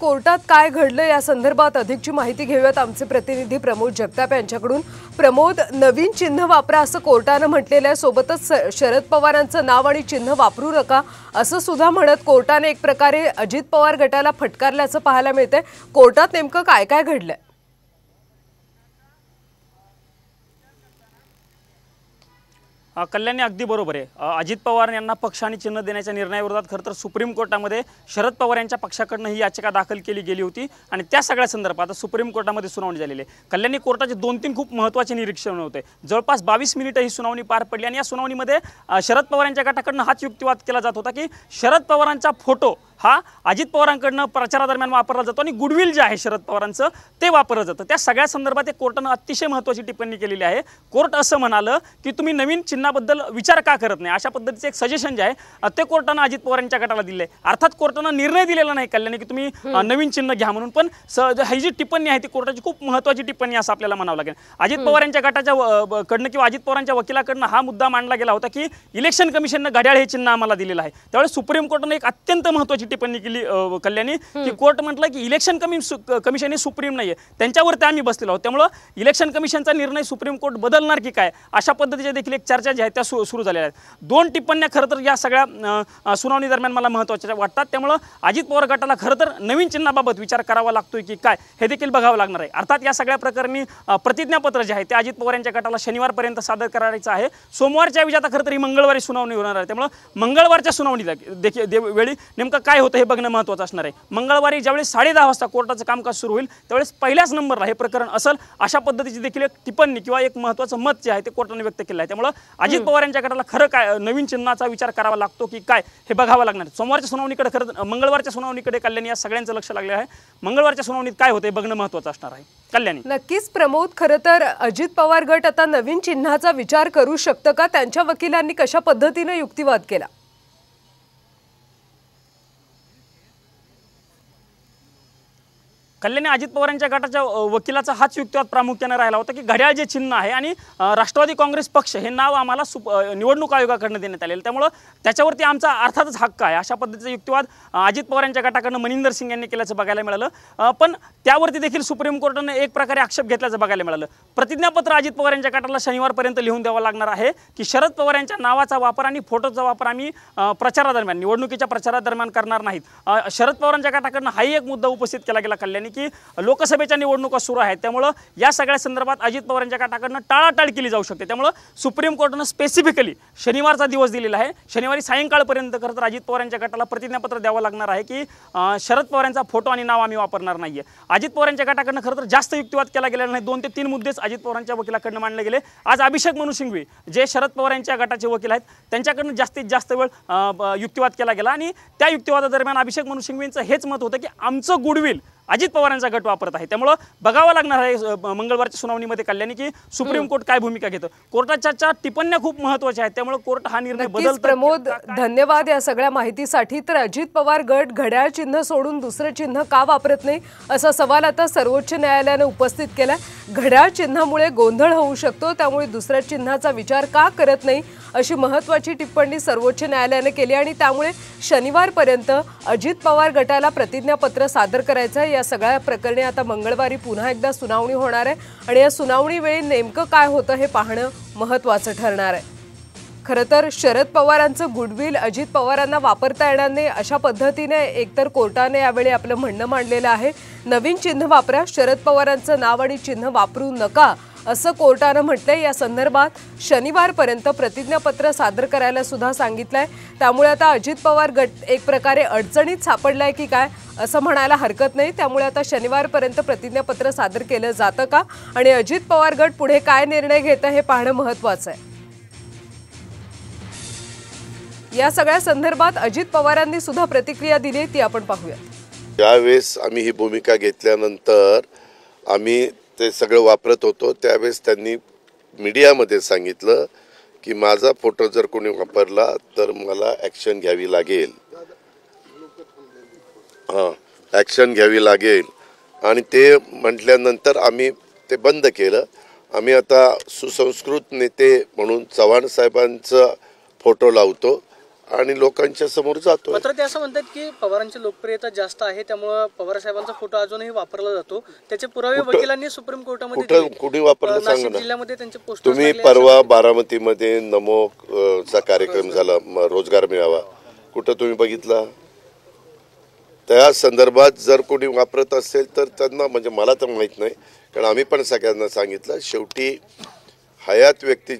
कोर्टात काय घडलं या संदर्भात अधिकची माहिती घेऊयात आमचे प्रतिनिधी प्रमोद जगताप यांच्याकडून प्रमोद नवीन चिन्ह वापरा असं कोर्टानं म्हटलेलं आहे सोबतच शरद पवारांचं नाव आणि चिन्ह वापरू नका असं सुद्धा म्हणत कोर्टाने एक प्रकारे अजित पवार गटाला फटकारल्याचं पाहायला मिळतंय कोर्टात नेमकं काय काय घडलंय कल्याणी अगदी बरोबर आहे अजित पवार यांना पक्ष आणि चिन्ह देण्याच्या निर्णयाविरोधात खरं तर सुप्रीम कोर्टामध्ये शरद पवार यांच्या पक्षाकडनं ही याचिका दाखल केली गेली होती आणि त्या सगळ्या संदर्भात सुप्रीम कोर्टामध्ये सुनावणी झालेली आहे कल्याणी कोर्टाचे दोन तीन खूप महत्त्वाचे निरीक्षण होते जवळपास बावीस मिनिटं ही सुनावणी पार पडली आणि या सुनावणीमध्ये शरद पवार यांच्या गटाकडनं हाच युक्तिवाद केला जात होता की शरद पवारांचा फोटो हा अजित पवारांकडनं प्रचारादरम्यान वापरला जातो आणि गुडविल जे आहे शरद पवारांचं ते वापरलं जातं त्या सगळ्या संदर्भात एक कोर्टानं अतिशय महत्वाची टिप्पणी केलेली आहे कोर्ट असं म्हणालं की तुम्ही नवीन चिन्हाबद्दल विचार का करत नाही अशा पद्धतीचं एक सजेशन जे आहे ते कोर्टानं अजित पवार यांच्या गटाला दिले अर्थात कोर्टानं निर्णय दिलेला नाही कल्याणी की तुम्ही नवीन चिन्ह घ्या म्हणून पण ही जी टिप्पणी आहे ती कोर्टाची खूप महत्त्वाची टिप्पणी असं आपल्याला म्हणावं लागेल अजित पवार यांच्या गटाच्या कडनं किंवा अजित पवारांच्या वकिलाकडनं हा मुद्दा मांडला गेला होता की इलेक्शन कमिशननं घड्याळ हे चिन्ह आम्हाला दिलेलं आहे त्यावेळेस सुप्रीम कोर्टानं एक अत्यंत महत्वाची टिप्पणी केली कल्याणी की कोर्ट म्हटलं की इलेक्शन कमी कमिशन हे सुप्रीम नाहीये त्यांच्यावरती आम्ही बसलेलो आहोत त्यामुळं इलेक्शन कमिशनचा निर्णय सुप्रीम कोर्ट बदलणार की काय अशा पद्धतीच्या देखील एक चर्चा ज्या आहे त्या सुरू झालेल्या आहेत दोन टिप्पण्या खरं तर या सगळ्या सुनावणी दरम्यान मला महत्वाच्या वाटतात त्यामुळं अजित पवार गटाला खरं तर नवीन चिन्हाबाबत विचार करावा लागतोय की काय हे देखील बघावं लागणार आहे अर्थात या सगळ्या प्रकरणी प्रतिज्ञापत्र जे आहे ते अजित पवार यांच्या गटाला शनिवारपर्यंत सादर करायचं आहे सोमवारच्या विजयाता खरं तर ही मंगळवारी सुनावणी होणार आहे त्यामुळं मंगळवारच्या सुनावणीला देखील वेळी नेमकं काय काय होतं हे बघणं महत्त्वाचं असणार आहे मंगळवारी ज्यावेळेस दहा वाजता कोर्टाचं कामकाज सुरू होईल त्यावेळेस पहिल्याच नंबरला हे प्रकरण असेल अशा पद्धतीची देखील एक टिप्पणी किंवा एक महत्त्वाचं मत जे आहे ते कोर्टाने व्यक्त केलं आहे त्यामुळं अजित पवार यांच्या गटाला खरं काय नवीन चिन्हाचा विचार करावा लागतो की काय हे बघावं लागणार सोमवारच्या सुनावणीकडे खरं मंगळवारच्या सुनावणीकडे कल्याणी या सगळ्यांचं लक्ष लागलं आहे मंगळवारच्या सुनावणीत काय होतं हे बघणं महत्त्वाचं असणार आहे कल्याणी नक्कीच प्रमोद खरं तर अजित पवार गट आता नवीन चिन्हाचा विचार करू शकतं का त्यांच्या वकिलांनी कशा पद्धतीने युक्तिवाद केला कल्याणी अजित पवारांच्या गटाच्या वकिलाचा हाच युक्तिवाद प्रामुख्याने राहिला होता की घड्याळ जे चिन्ह आहे आणि राष्ट्रवादी काँग्रेस पक्ष हे नाव आम्हाला सुप निवडणूक आयोगाकडनं देण्यात आलेलं त्यामुळं त्याच्यावरती आमचा अर्थातच हक्क आहे अशा पद्धतीचा युक्तिवाद अजित पवारांच्या गटाकडनं मनिंदर सिंग यांनी केल्याचं बघायला मिळालं पण त्यावरती देखील सुप्रीम कोर्टानं एक प्रकारे आक्षेप घेतल्याचं बघायला मिळालं प्रतिज्ञापत्र अजित पवार यांच्या गटाला शनिवारपर्यंत लिहून द्यावं लागणार आहे की शरद पवार यांच्या नावाचा वापर आणि फोटोचा वापर आम्ही प्रचारादरम्यान निवडणुकीच्या प्रचारादरम्यान करणार नाहीत शरद पवारांच्या गटाकडनं हाही एक मुद्दा उपस्थित केला गेला कल्याणी की लोकसभेच्या निवडणुका सुरू आहेत त्यामुळं या सगळ्या संदर्भात अजित पवारांच्या गटाकडनं टाळाटाळ केली जाऊ शकते त्यामुळं सुप्रीम कोर्टानं स्पेसिफिकली शनिवारचा दिवस दिलेला आहे शनिवारी सायंकाळपर्यंत खरं तर अजित पवार यांच्या गटाला प्रतिज्ञापत्र द्यावं लागणार आहे की शरद पवार यांचा फोटो आणि नाव आम्ही वापरणार नाही आहे अजित पवार यांच्या गटाकडनं खरं तर जास्त युक्तिवाद केला गेला नाही दोन ते तीन मुद्देच अजित पवारांच्या वकिलाकडनं मांडले गेले आज अभिषेक मनु सिंघवी जे शरद पवार यांच्या गटाचे वकील आहेत त्यांच्याकडनं जास्तीत जास्त वेळ युक्तिवाद केला गेला आणि त्या युक्तिवादादरम्यान अभिषेक मनु सिंघवींचं हेच मत होतं की आमचं गुडविल अजित पवारांचा गट वापरत आहे त्यामुळं बघावं लागणार आहे मंगळवारच्या सुनावणीमध्ये कल्याणी की सुप्रीम कोर्ट काय भूमिका घेतो कोर्टाच्या टिप्पण्या खूप महत्वाच्या आहेत त्यामुळे कोर्ट हा निर्णय बदल प्रमोद धन्यवाद या सगळ्या माहितीसाठी तर अजित पवार गट घड्याळ चिन्ह सोडून दुसरं चिन्ह का वापरत नाही असा सवाल आता सर्वोच्च न्यायालयाने उपस्थित केला घड्याळ चिन्हामुळे गोंधळ होऊ शकतो त्यामुळे दुसऱ्या चिन्हाचा विचार का करत नाही अशी महत्त्वाची टिप्पणी सर्वोच्च न्यायालयाने केली आणि त्यामुळे शनिवारपर्यंत अजित पवार गटाला प्रतिज्ञापत्र सादर करायचं आहे या सगळ्या प्रकरणी आता मंगळवारी पुन्हा एकदा सुनावणी होणार आहे आणि या सुनावणीवेळी नेमकं काय होतं हे पाहणं महत्त्वाचं ठरणार आहे खरं तर शरद पवारांचं गुडविल अजित पवारांना वापरता येणार नाही अशा पद्धतीने एकतर कोर्टाने यावेळी आपलं म्हणणं मांडलेलं आहे नवीन चिन्ह वापरा शरद पवारांचं नाव आणि चिन्ह वापरू नका असं कोर्टानं म्हटलंय या संदर्भात शनिवारपर्यंत प्रतिज्ञापत्र सादर करायला सुद्धा सांगितलंय त्यामुळे आता अजित पवार गट एक प्रकारे अडचणीत सापडलाय की काय असं म्हणायला हरकत नाही त्यामुळे आता शनिवारपर्यंत प्रतिज्ञापत्र सादर केलं जातं का आणि अजित पवार गट पुढे काय निर्णय घेतं हे पाहणं महत्त्वाचं आहे या सगळ्या संदर्भात अजित पवारांनी सुद्धा प्रतिक्रिया दिली ती आपण पाहूया ज्यावेळेस आम्ही ही भूमिका घेतल्यानंतर आम्ही ते सगळं वापरत होतो त्यावेळेस त्यांनी मीडियामध्ये सांगितलं की माझा फोटो जर कोणी वापरला तर मला ॲक्शन घ्यावी लागेल हां ॲक्शन घ्यावी लागेल आणि ते म्हटल्यानंतर आम्ही ते बंद केलं आम्ही आता सुसंस्कृत नेते म्हणून चव्हाण साहेबांचं फोटो लावतो आणि लोकांच्या समोर जातो मात्र ते असं म्हणतात की पवारांची लोकप्रियता जास्त आहे त्यामुळे पवार साहेबांचा फोटो अजूनही वापरला जातो त्याचे पुरावे वकिलांनी सुप्रीम कोर्टामध्ये कुठे दिले. वापरलं सांगा जिल्ह्यामध्ये त्यांचे पोस्टर तुम्ही परवा बारामती परवा बारामतीमध्ये नमो चा कार्यक्रम झाला रोजगार मिळावा कुठं तुम्ही बघितला त्या संदर्भात जर कोणी वापरत असेल तर त्यांना म्हणजे मला तर माहीत नाही कारण आम्ही पण सगळ्यांना सांगितलं शेवटी हयात व्यक्ती